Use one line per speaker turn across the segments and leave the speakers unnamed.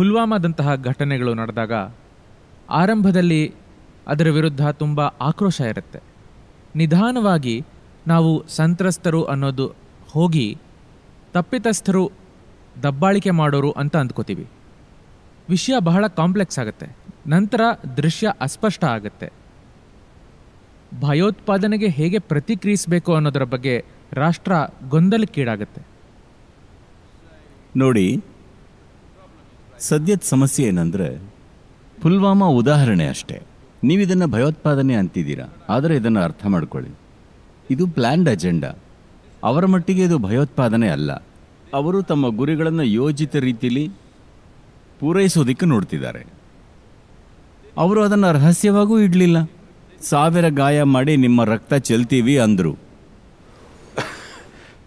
ಪುಲ್ವಾಮಾದಂತಹ ಘಟನೆಗಳು ನಡೆದಾಗ ಆರಂಭದಲ್ಲಿ ಅದರ ವಿರುದ್ಧ ತುಂಬ ಆಕ್ರೋಶ ಇರುತ್ತೆ ನಿಧಾನವಾಗಿ ನಾವು ಸಂತ್ರಸ್ತರು ಅನ್ನೋದು ಹೋಗಿ ತಪ್ಪಿತಸ್ಥರು ದಬ್ಬಾಳಿಕೆ ಮಾಡೋರು ಅಂತ ಅಂದ್ಕೋತೀವಿ ವಿಷಯ ಬಹಳ ಕಾಂಪ್ಲೆಕ್ಸ್ ಆಗುತ್ತೆ ನಂತರ ದೃಶ್ಯ ಅಸ್ಪಷ್ಟ ಆಗುತ್ತೆ ಭಯೋತ್ಪಾದನೆಗೆ ಹೇಗೆ ಪ್ರತಿಕ್ರಿಯಿಸಬೇಕು ಅನ್ನೋದರ ಬಗ್ಗೆ ರಾಷ್ಟ್ರ ಗೊಂದಲಕ್ಕೀಡಾಗುತ್ತೆ ನೋಡಿ ಸದ್ಯದ ಸಮಸ್ಯೆ ಏನಂದರೆ ಪುಲ್ವಾಮಾ ಉದಾಹರಣೆ ಅಷ್ಟೇ ನೀವು ಇದನ್ನು ಭಯೋತ್ಪಾದನೆ ಅಂತಿದ್ದೀರಾ ಆದರೆ ಇದನ್ನು ಅರ್ಥ ಮಾಡ್ಕೊಳ್ಳಿ ಇದು ಪ್ಲ್ಯಾಂಡ್ ಅಜೆಂಡಾ ಅವರ ಮಟ್ಟಿಗೆ ಇದು ಭಯೋತ್ಪಾದನೆ ಅಲ್ಲ ಅವರು ತಮ್ಮ ಗುರಿಗಳನ್ನು ಯೋಜಿತ ರೀತಿಯಲ್ಲಿ ಪೂರೈಸೋದಿಕ್ಕೆ ನೋಡ್ತಿದ್ದಾರೆ ಅವರು ಅದನ್ನು ರಹಸ್ಯವಾಗೂ ಇಡಲಿಲ್ಲ ಸಾವಿರ ಗಾಯ ಮಾಡಿ ನಿಮ್ಮ ರಕ್ತ ಚೆಲ್ತೀವಿ ಅಂದರು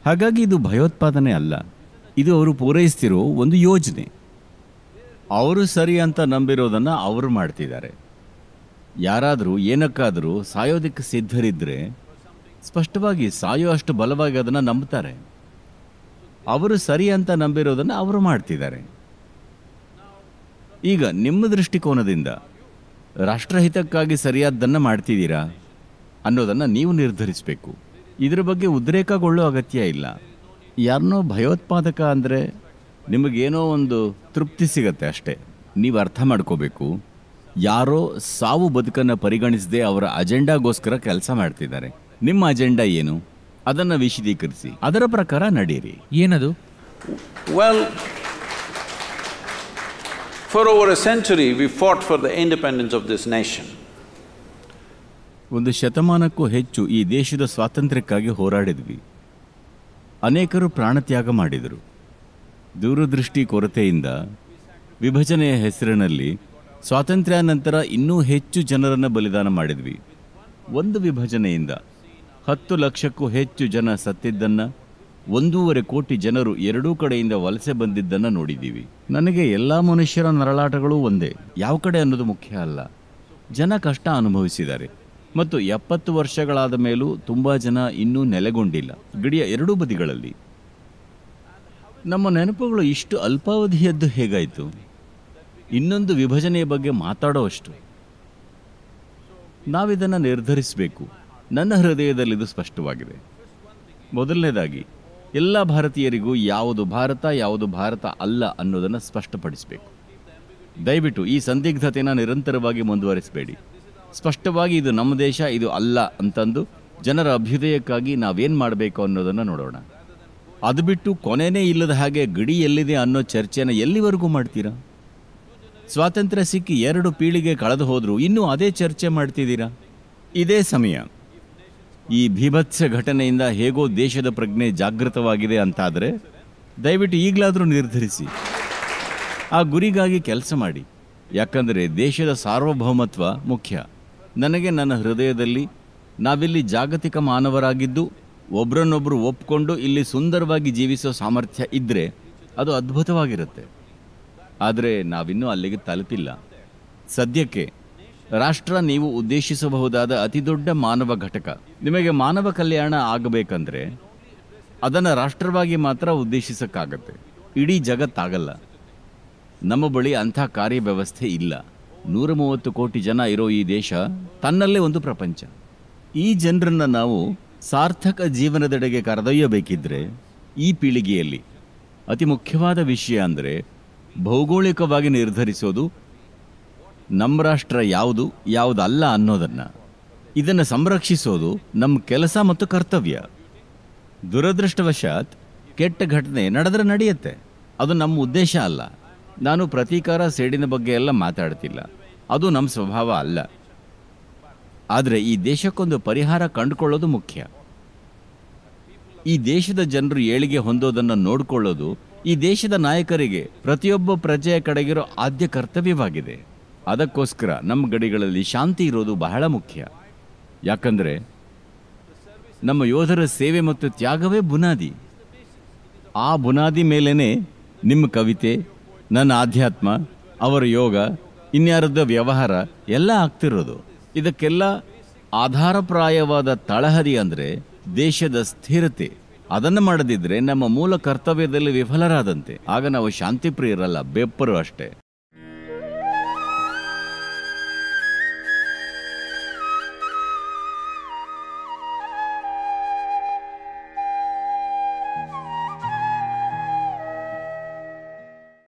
ಹಾಗಾಗಿ ಇದು ಭಯೋತ್ಪಾದನೆ ಅಲ್ಲ ಇದು ಅವರು ಪೂರೈಸ್ತಿರೋ ಒಂದು ಯೋಜನೆ ಅವರು ಸರಿ ಅಂತ ನಂಬಿರೋದನ್ನು ಅವರು ಮಾಡ್ತಿದ್ದಾರೆ ಯಾರಾದರೂ ಏನಕ್ಕಾದರೂ ಸಾಯೋದಕ್ಕೆ ಸಿದ್ಧರಿದ್ದರೆ ಸ್ಪಷ್ಟವಾಗಿ ಸಾಯೋ ಅಷ್ಟು ಬಲವಾಗಿ ಅದನ್ನು ನಂಬುತ್ತಾರೆ ಅವರು ಸರಿ ಅಂತ ನಂಬಿರೋದನ್ನು ಅವರು ಮಾಡ್ತಿದ್ದಾರೆ ಈಗ ನಿಮ್ಮ ದೃಷ್ಟಿಕೋನದಿಂದ ರಾಷ್ಟ್ರಹಿತಕ್ಕಾಗಿ ಸರಿಯಾದ್ದನ್ನು ಮಾಡ್ತಿದ್ದೀರಾ ಅನ್ನೋದನ್ನು ನೀವು ನಿರ್ಧರಿಸಬೇಕು ಇದರ ಬಗ್ಗೆ ಉದ್ರೇಕಗೊಳ್ಳೋ ಅಗತ್ಯ ಇಲ್ಲ ಯಾರನ್ನೋ ಭಯೋತ್ಪಾದಕ ಅಂದರೆ ನಿಮಗೇನೋ ಒಂದು ತೃಪ್ತಿ ಸಿಗತ್ತೆ ಅಷ್ಟೇ ನೀವು ಅರ್ಥ ಮಾಡ್ಕೋಬೇಕು ಯಾರೋ ಸಾವು ಬದುಕನ್ನು ಪರಿಗಣಿಸದೆ ಅವರ ಅಜೆಂಡಾಗೋಸ್ಕರ ಕೆಲಸ ಮಾಡ್ತಿದ್ದಾರೆ ನಿಮ್ಮ ಅಜೆಂಡಾ ಏನು ಅದನ್ನು ವಿಶದೀಕರಿಸಿ ಅದರ ಪ್ರಕಾರ ನಡೆಯಿರಿ ಏನದು well for over a century we fought for the independence of this nation ಒಂದು ಶತಮಾನಕ್ಕೂ ಹೆಚ್ಚು ಈ ದೇಶದ ಸ್ವಾತಂತ್ರ್ಯಕ್ಕಾಗಿ ಹೋರಾಡಿದ್ವಿ ಅನೇಕರು ಪ್ರಾಣತ್ಯಾಗ ಮಾಡಿದರು ದೂರದೃಷ್ಟಿ ಕೊರತೆಯಿಂದ ವಿಭಜನೆಯ ಹೆಸರಿನಲ್ಲಿ ಸ್ವಾತಂತ್ರ್ಯ ನಂತರ ಇನ್ನೂ ಹೆಚ್ಚು ಜನರನ್ನು ಬಲಿದಾನ ಮಾಡಿದ್ವಿ ಒಂದು ವಿಭಜನೆಯಿಂದ ಹತ್ತು ಲಕ್ಷಕ್ಕೂ ಹೆಚ್ಚು ಜನ ಸತ್ತಿದ್ದನ್ನು ಒಂದೂವರೆ ಕೋಟಿ ಜನರು ಎರಡೂ ಕಡೆಯಿಂದ ವಲಸೆ ಬಂದಿದ್ದನ್ನು ನೋಡಿದ್ದೀವಿ ನನಗೆ ಎಲ್ಲ ಮನುಷ್ಯರ ನರಳಾಟಗಳು ಒಂದೇ ಯಾವ ಕಡೆ ಅನ್ನೋದು ಮುಖ್ಯ ಅಲ್ಲ ಜನ ಕಷ್ಟ ಅನುಭವಿಸಿದ್ದಾರೆ ಮತ್ತು ಎಪ್ಪತ್ತು ವರ್ಷಗಳಾದ ಮೇಲೂ ತುಂಬ ಜನ ಇನ್ನೂ ನೆಲೆಗೊಂಡಿಲ್ಲ ಗಿಡಿಯ ಎರಡೂ ಬದಿಗಳಲ್ಲಿ ನಮ್ಮ ನೆನಪುಗಳು ಇಷ್ಟು ಅಲ್ಪಾವಧಿಯದ್ದು ಹೇಗಾಯಿತು ಇನ್ನೊಂದು ವಿಭಜನೆಯ ಬಗ್ಗೆ ಮಾತಾಡೋವಷ್ಟು ನಾವಿದನ್ನು ನಿರ್ಧರಿಸಬೇಕು ನನ್ನ ಹೃದಯದಲ್ಲಿ ಇದು ಸ್ಪಷ್ಟವಾಗಿದೆ ಮೊದಲನೇದಾಗಿ ಎಲ್ಲ ಭಾರತೀಯರಿಗೂ ಯಾವುದು ಭಾರತ ಯಾವುದು ಭಾರತ ಅಲ್ಲ ಅನ್ನೋದನ್ನು ಸ್ಪಷ್ಟಪಡಿಸಬೇಕು ದಯವಿಟ್ಟು ಈ ಸಂದಿಗ್ಧತೆಯನ್ನು ನಿರಂತರವಾಗಿ ಮುಂದುವರಿಸಬೇಡಿ ಸ್ಪಷ್ಟವಾಗಿ ಇದು ನಮ್ಮ ದೇಶ ಇದು ಅಲ್ಲ ಅಂತಂದು ಜನರ ಅಭ್ಯುದಯಕ್ಕಾಗಿ ನಾವೇನು ಮಾಡಬೇಕು ಅನ್ನೋದನ್ನು ನೋಡೋಣ ಅದು ಬಿಟ್ಟು ಕೊನೆಯೇ ಇಲ್ಲದ ಹಾಗೆ ಗಡಿ ಎಲ್ಲಿದೆ ಅನ್ನೋ ಚರ್ಚೆನ ಎಲ್ಲಿವರೆಗೂ ಮಾಡ್ತೀರಾ ಸ್ವಾತಂತ್ರ್ಯ ಸಿಕ್ಕಿ ಎರಡು ಪೀಳಿಗೆ ಕಳೆದು ಹೋದರೂ ಇನ್ನೂ ಅದೇ ಚರ್ಚೆ ಮಾಡ್ತಿದ್ದೀರಾ ಇದೇ ಸಮಯ ಈ ಭೀಭತ್ಸ ಘಟನೆಯಿಂದ ಹೇಗೋ ದೇಶದ ಪ್ರಜ್ಞೆ ಜಾಗೃತವಾಗಿದೆ ಅಂತಾದರೆ ದಯವಿಟ್ಟು ಈಗಲಾದರೂ ನಿರ್ಧರಿಸಿ ಆ ಗುರಿಗಾಗಿ ಕೆಲಸ ಮಾಡಿ ಯಾಕಂದರೆ ದೇಶದ ಸಾರ್ವಭೌಮತ್ವ ಮುಖ್ಯ ನನಗೆ ನನ್ನ ಹೃದಯದಲ್ಲಿ ನಾವಿಲ್ಲಿ ಜಾಗತಿಕ ಮಾನವರಾಗಿದ್ದು ಒಬ್ರನ್ನೊಬ್ಬರು ಒಪ್ಕೊಂಡು ಇಲ್ಲಿ ಸುಂದರವಾಗಿ ಜೀವಿಸೋ ಸಾಮರ್ಥ್ಯ ಇದ್ದರೆ ಅದು ಅದ್ಭುತವಾಗಿರುತ್ತೆ ಆದರೆ ನಾವಿನ್ನೂ ಅಲ್ಲಿಗೆ ತಲುಪಿಲ್ಲ ಸದ್ಯಕ್ಕೆ ರಾಷ್ಟ್ರ ನೀವು ಉದ್ದೇಶಿಸಬಹುದಾದ ಅತಿದೊಡ್ಡ ಮಾನವ ಘಟಕ ನಿಮಗೆ ಮಾನವ ಕಲ್ಯಾಣ ಆಗಬೇಕಂದ್ರೆ ಅದನ್ನು ರಾಷ್ಟ್ರವಾಗಿ ಮಾತ್ರ ಉದ್ದೇಶಿಸೋಕ್ಕಾಗತ್ತೆ ಇಡೀ ಜಗತ್ತಾಗಲ್ಲ ನಮ್ಮ ಬಳಿ ಅಂಥ ಕಾರ್ಯವ್ಯವಸ್ಥೆ ಇಲ್ಲ ನೂರ ಮೂವತ್ತು ಕೋಟಿ ಜನ ಇರೋ ಈ ದೇಶ ತನ್ನಲ್ಲೇ ಒಂದು ಪ್ರಪಂಚ ಈ ಜನರನ್ನು ನಾವು ಸಾರ್ಥಕ ಜೀವನದೆಡೆಗೆ ಕರೆದೊಯ್ಯಬೇಕಿದ್ರೆ ಈ ಪೀಳಿಗೆಯಲ್ಲಿ ಅತಿ ಮುಖ್ಯವಾದ ವಿಷಯ ಅಂದರೆ ಭೌಗೋಳಿಕವಾಗಿ ನಿರ್ಧರಿಸೋದು ನಮ್ಮ ರಾಷ್ಟ್ರ ಯಾವುದು ಯಾವುದಲ್ಲ ಅನ್ನೋದನ್ನು ಇದನ್ನು ಸಂರಕ್ಷಿಸೋದು ನಮ್ಮ ಕೆಲಸ ಮತ್ತು ಕರ್ತವ್ಯ ದುರದೃಷ್ಟವಶಾತ್ ಕೆಟ್ಟ ಘಟನೆ ನಡೆದ್ರೆ ನಡೆಯುತ್ತೆ ಅದು ನಮ್ಮ ಉದ್ದೇಶ ಅಲ್ಲ ನಾನು ಪ್ರತೀಕಾರ ಸೇಡಿನ ಬಗ್ಗೆ ಎಲ್ಲ ಮಾತಾಡ್ತಿಲ್ಲ ಅದು ನಮ್ಮ ಸ್ವಭಾವ ಅಲ್ಲ ಆದರೆ ಈ ದೇಶಕ್ಕೊಂದು ಪರಿಹಾರ ಕಂಡುಕೊಳ್ಳೋದು ಮುಖ್ಯ ಈ ದೇಶದ ಜನರು ಏಳಿಗೆ ಹೊಂದೋದನ್ನು ನೋಡಿಕೊಳ್ಳೋದು ಈ ದೇಶದ ನಾಯಕರಿಗೆ ಪ್ರತಿಯೊಬ್ಬ ಪ್ರಜೆಯ ಕಡೆಗಿರೋ ಆದ್ಯ ಕರ್ತವ್ಯವಾಗಿದೆ ಅದಕ್ಕೋಸ್ಕರ ನಮ್ಮ ಗಡಿಗಳಲ್ಲಿ ಶಾಂತಿ ಇರೋದು ಬಹಳ ಮುಖ್ಯ ಯಾಕಂದರೆ ನಮ್ಮ ಯೋಧರ ಸೇವೆ ಮತ್ತು ತ್ಯಾಗವೇ ಬುನಾದಿ ಆ ಬುನಾದಿ ಮೇಲೇ ನಿಮ್ಮ ಕವಿತೆ ನನ್ನ ಆಧ್ಯಾತ್ಮ ಅವರ ಯೋಗ ಇನ್ಯಾರದ ವ್ಯವಹಾರ ಎಲ್ಲ ಆಗ್ತಿರೋದು ಇದಕ್ಕೆಲ್ಲ ಆಧಾರಪ್ರಾಯವಾದ ತಳಹದಿ ಅಂದರೆ ದೇಶದ ಸ್ಥಿರತೆ ಅದನ್ನು ಮಾಡದಿದ್ರೆ ನಮ್ಮ ಮೂಲ ಕರ್ತವ್ಯದಲ್ಲಿ ವಿಫಲರಾದಂತೆ ಆಗ ನಾವು ಶಾಂತಿ ಪ್ರಿಯರಲ್ಲ ಬೆಪ್ಪರು ಅಷ್ಟೇ